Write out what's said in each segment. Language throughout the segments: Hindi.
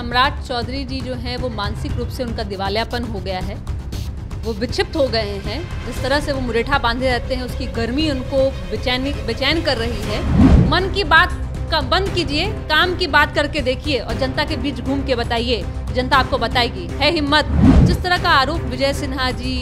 सम्राट चौधरी जी जो हैं वो मानसिक रूप से उनका दिवालियापन हो गया है वो विक्षिप्त हो गए हैं जिस तरह से वो मुरेठा बांधे रहते हैं उसकी गर्मी उनको बेचैनी बेचैन कर रही है मन की बात का बंद कीजिए काम की बात करके देखिए और जनता के बीच घूम के बताइए जनता आपको बताएगी है हिम्मत जिस तरह का आरोप विजय सिन्हा जी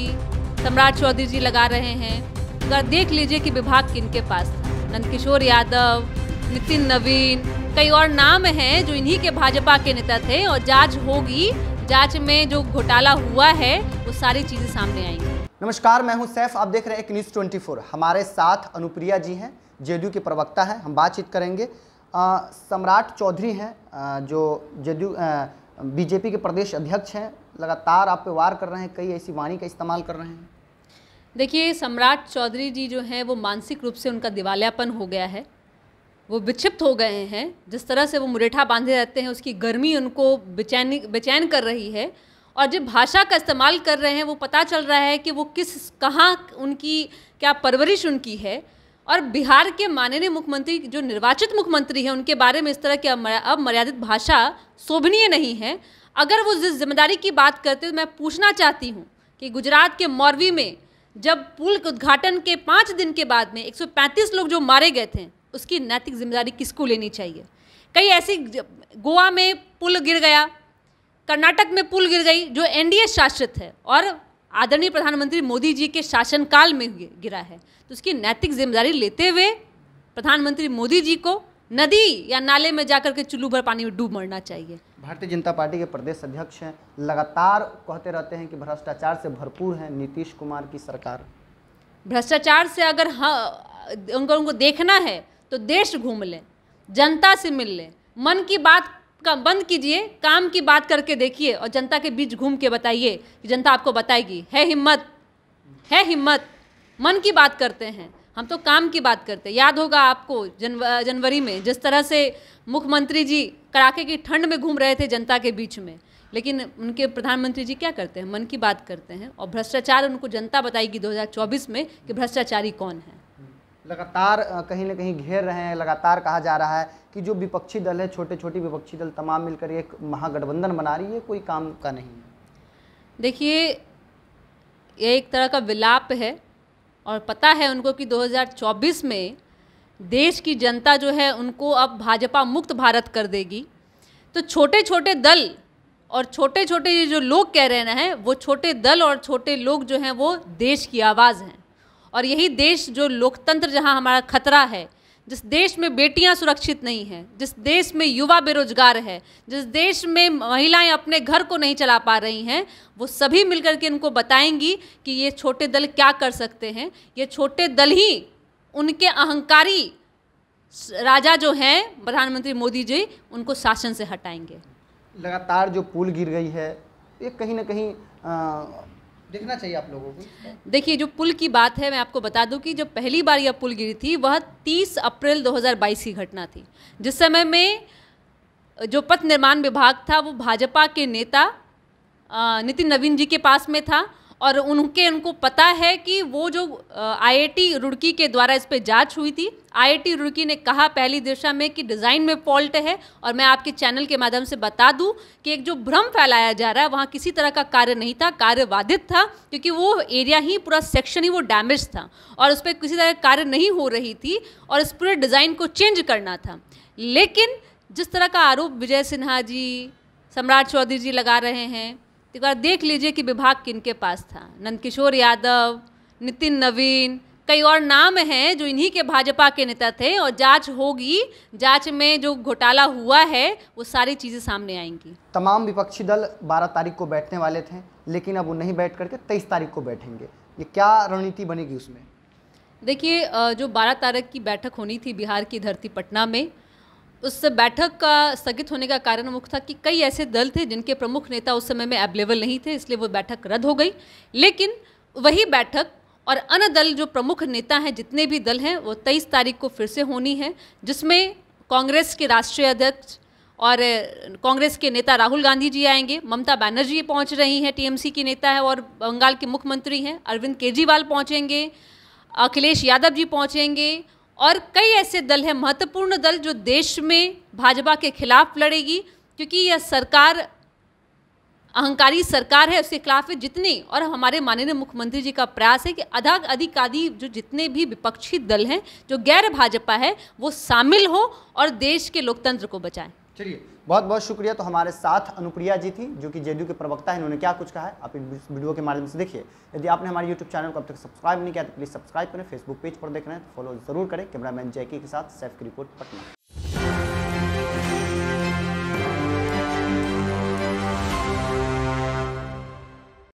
सम्राट चौधरी जी लगा रहे हैं अगर देख लीजिए कि विभाग किन के पास था नंदकिशोर यादव नितिन नवीन कई और नाम हैं जो इन्हीं के भाजपा के नेता थे और जांच होगी जांच में जो घोटाला हुआ है वो सारी चीजें सामने आएंगी नमस्कार मैं हूं सैफ आप देख रहे हैं एक न्यूज़ फोर हमारे साथ अनुप्रिया जी हैं जेडीयू के प्रवक्ता हैं हम बातचीत करेंगे सम्राट चौधरी हैं जो जेडीयू बीजेपी के प्रदेश अध्यक्ष हैं लगातार आप पे वार कर रहे हैं कई ऐसी वाणी का इस्तेमाल कर रहे हैं देखिए सम्राट चौधरी जी जो हैं वो मानसिक रूप से उनका दिवालियापन हो गया है वो विक्षिप्त हो गए हैं जिस तरह से वो मुरेठा बांधे रहते हैं उसकी गर्मी उनको बेचैनी बेचैन कर रही है और जब भाषा का इस्तेमाल कर रहे हैं वो पता चल रहा है कि वो किस कहाँ उनकी क्या परवरिश उनकी है और बिहार के माननीय मुख्यमंत्री जो निर्वाचित मुख्यमंत्री हैं उनके बारे में इस तरह की अब मर्यादित भाषा शोभनीय नहीं है अगर वो जिस जिम्मेदारी की बात करते तो मैं पूछना चाहती हूँ कि गुजरात के मौरवी में जब पुल के उद्घाटन के पाँच दिन के बाद में 135 लोग जो मारे गए थे उसकी नैतिक जिम्मेदारी किसको लेनी चाहिए कई ऐसी गोवा में पुल गिर गया कर्नाटक में पुल गिर गई जो एनडीए शासित है और आदरणीय प्रधानमंत्री मोदी जी के शासनकाल में गिरा है तो उसकी नैतिक जिम्मेदारी लेते हुए प्रधानमंत्री मोदी जी को नदी या नाले में जाकर के चुल्लू भर पानी में डूब मरना चाहिए भारतीय जनता पार्टी के प्रदेश अध्यक्ष हैं लगातार कहते रहते हैं कि भ्रष्टाचार से भरपूर है नीतीश कुमार की सरकार भ्रष्टाचार से अगर हाँ उनको उनको देखना है तो देश घूम लें जनता से मिल लें मन की बात का बंद कीजिए काम की बात करके देखिए और जनता के बीच घूम के बताइए कि जनता आपको बताएगी है हिम्मत है हिम्मत मन की बात करते हैं हम तो काम की बात करते हैं याद होगा आपको जनव जनवरी में जिस तरह से मुख्यमंत्री जी कड़ाके की ठंड में घूम रहे थे जनता के बीच में लेकिन उनके प्रधानमंत्री जी क्या करते हैं मन की बात करते हैं और भ्रष्टाचार उनको जनता बताएगी 2024 में कि भ्रष्टाचारी कौन है लगातार कहीं ना कहीं घेर रहे हैं लगातार कहा जा रहा है कि जो विपक्षी दल है छोटे छोटे विपक्षी दल तमाम मिलकर एक महागठबंधन बना रही है कोई काम का नहीं है देखिए ये एक तरह का विलाप है और पता है उनको कि 2024 में देश की जनता जो है उनको अब भाजपा मुक्त भारत कर देगी तो छोटे छोटे दल और छोटे छोटे जो लोग कह रहे हैं वो छोटे दल और छोटे लोग जो हैं वो देश की आवाज़ हैं और यही देश जो लोकतंत्र जहाँ हमारा खतरा है जिस देश में बेटियां सुरक्षित नहीं हैं जिस देश में युवा बेरोजगार है जिस देश में महिलाएं अपने घर को नहीं चला पा रही हैं वो सभी मिलकर के इनको बताएंगी कि ये छोटे दल क्या कर सकते हैं ये छोटे दल ही उनके अहंकारी राजा जो हैं प्रधानमंत्री मोदी जी उनको शासन से हटाएंगे लगातार जो पुल गिर गई है ये कहीं ना कहीं आ... देखना चाहिए आप लोगों को देखिए जो पुल की बात है मैं आपको बता दूं कि जब पहली बार यह पुल गिरी थी वह 30 अप्रैल 2022 की घटना थी जिस समय में जो पथ निर्माण विभाग था वो भाजपा के नेता नितिन नवीन जी के पास में था और उनके उनको पता है कि वो जो आईआईटी रुड़की के द्वारा इस पर जांच हुई थी आईआईटी रुड़की ने कहा पहली दिशा में कि डिज़ाइन में फॉल्ट है और मैं आपके चैनल के माध्यम से बता दूं कि एक जो भ्रम फैलाया जा रहा है वहाँ किसी तरह का कार्य नहीं था कार्य बाधित था क्योंकि वो एरिया ही पूरा सेक्शन ही वो डैमेज था और उस पर किसी तरह कार्य नहीं हो रही थी और इस पूरे डिज़ाइन को चेंज करना था लेकिन जिस तरह का आरोप विजय सिन्हा जी सम्राट चौधरी जी लगा रहे हैं एक बार देख लीजिए कि विभाग किन के पास था नंदकिशोर यादव नितिन नवीन कई और नाम हैं जो इन्हीं के भाजपा के नेता थे और जांच होगी जांच में जो घोटाला हुआ है वो सारी चीज़ें सामने आएंगी तमाम विपक्षी दल 12 तारीख को बैठने वाले थे लेकिन अब वो नहीं बैठ करके 23 तारीख को बैठेंगे ये क्या रणनीति बनेगी उसमें देखिए जो 12 तारीख की बैठक होनी थी बिहार की धरती पटना में उस बैठक का स्थगित होने का कारण मुख्य था कि कई ऐसे दल थे जिनके प्रमुख नेता उस समय में अवेलेबल नहीं थे इसलिए वो बैठक रद्द हो गई लेकिन वही बैठक और अन्य दल जो प्रमुख नेता हैं जितने भी दल हैं वो तेईस तारीख को फिर से होनी है जिसमें कांग्रेस के राष्ट्रीय अध्यक्ष और कांग्रेस के नेता राहुल गांधी जी आएंगे ममता बनर्जी पहुँच रही हैं टी की नेता है और बंगाल के मुख्यमंत्री हैं अरविंद केजरीवाल पहुँचेंगे अखिलेश यादव जी पहुँचेंगे और कई ऐसे दल हैं महत्वपूर्ण दल जो देश में भाजपा के खिलाफ लड़ेगी क्योंकि यह सरकार अहंकारी सरकार है उसके खिलाफ जितने और हमारे माननीय मुख्यमंत्री जी का प्रयास है कि अधा अधिक आदि जो जितने भी विपक्षी दल हैं जो गैर भाजपा है वो शामिल हो और देश के लोकतंत्र को बचाएं चलिए बहुत बहुत शुक्रिया तो हमारे साथ अनुप्रिया जी थी जो कि जेडीयू के प्रवक्ता है इन्होंने क्या कुछ कहा है आप इस वीडियो के माध्यम से देखिए यदि आपने हमारे यूट्यूब चैनल को अब तक सब्सक्राइब नहीं किया तो प्लीज़ सब्सक्राइब करें फेसबुक पेज पर देख रहे हैं तो फॉलो जरूर करें कैमरामैन जैकी के साथ सेफ की रिपोर्ट पटना